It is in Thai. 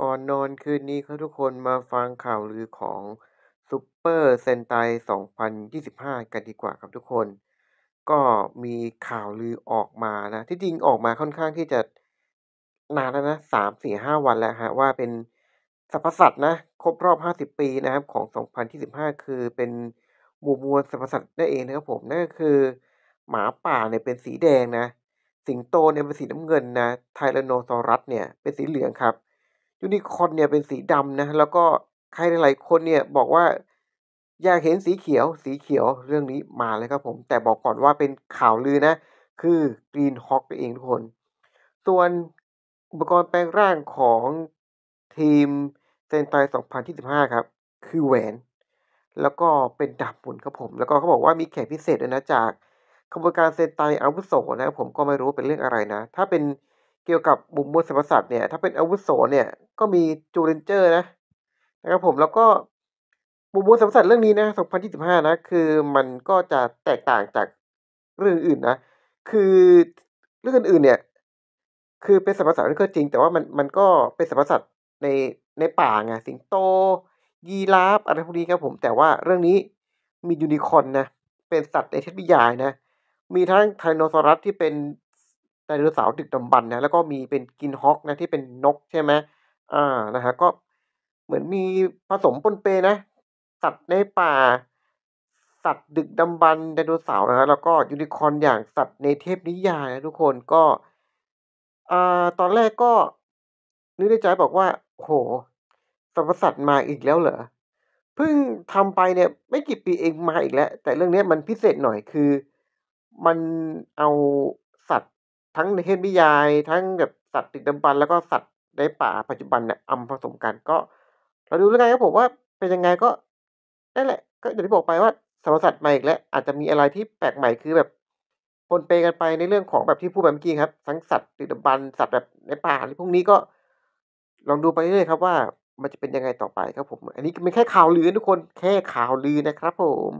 ก่อนนอนคืนนี้ครับทุกคนมาฟังข่าวลือของซูเปอร์เซนไต2025 กันดีกว่าครับทุกคน ก็มีข่าวลือออกมานะ ที่จริงออกมาค่อนข้างที่จะนานแล้วนะสามสี่ห้าวันแล้วฮะว่าเป็นสรรพสัตว์นะครบรอบห้าสิบปีนะครับของ 2025คือเป็นหมู่มวลสรรพสัตว์นั่นเองนะครับผมนั่นก็คือ หมาป่าเนี่ยเป็นสีแดงนะ สิงโตเนี่ยเป็นสีน้ำเงินนะ ไทแรโนซอรัส เนี่ย เป็นสีเหลืองครับยูนิคอนเนี่ยเป็นสีดำนะ แล้วก็ใครหลายคนเนี่ยบอกว่าอยากเห็นสีเขียวสีเขียวเรื่องนี้มาเลยครับผม แต่บอกก่อนว่าเป็นข่าวลือนะ คือกรีนฮอกเองทุกคน ส่วนอุปกรณ์แปลงร่างของทีมเซนไต2025ครับ คือแหวน แล้วก็เป็นดาบหมุนครับผม แล้วก็เขาบอกว่ามีแขกพิเศษนะจากขบวนการเซนไตอาวุโสนะครับผมก็ไม่รู้เป็นเรื่องอะไรนะ ถ้าเป็นเกี่ยวกับบุมคลสัมพสัตว์เนี่ยถ้าเป็นอาวุโสเนี่ยก็มีจูเลนเจอร์นะนะครับผมแล้วก็บุมคลสัมพสัตว์เรื่องนี้นะ 2025นะ คือมันก็จะแตกต่างจากเรื่องอื่นนะ คือเรื่องอื่นเนี่ย คือเป็นสัมพสัตว์ก็จริง แต่ว่ามันมันก็เป็นสัมพสัตว์ในในป่าไงสิงโต ยีราฟอะไรพวกนี้ครับผม แต่ว่าเรื่องนี้มียูนิคอนนะ เป็นสัตว์ในเทพวิทยานะมีทั้งไทโนซอรัสที่เป็นไดโนเสาร์ดึกดำบรรนะแล้วก็มีเป็นกินฮอกนะ ที่เป็นนกใช่ไหมอ่า นะฮะ ก็เหมือนมีผสมปนเปนะ สัตว์ในป่า สัตว์ดึกดำบรรไดโนเสาร์นะฮะแล้วก็ยูนิคอร์นอย่างสัตว์ในเทพนิยายนะ ทุกคนก็อ่าตอนแรกก็นึกในใจบอกว่า โหสรรพสัตว์มาอีกแล้วเหรอ เพิ่งทำไปเนี่ย ไม่กี่ปีเองมาอีกแล้ว แต่เรื่องนี้มันพิเศษหน่อยคือมันเอาสัตวทั้งในเทพนิยาย ทั้งแบบสัตว์ติดดำบรรแล้วก็สัตว์ในป่าปัจจุบันเนี่ยอำผสมกันก็เราดูแล้วไงกครับผมว่าเป็นยังไงก็นั่นแหละ ก็อย่างที่บอกไปว่าสารสัตว์ใหม่อีกแล้วอาจจะมีอะไรที่แปลกใหม่คือแบบปนเปกันไปในเรื่องของแบบที่พูดแบบเมื่อกี้ครับทั้งสัตว์ติดดำบรรสัตว์แบบในป่าหรือพวกนี้ก็ลองดูไปเรื่อยครับ ว่ามันจะเป็นยังไงต่อไปครับผม อันนี้เป็นแค่ข่าวลือทุกคนแค่ข่าวลือนะครับ ผม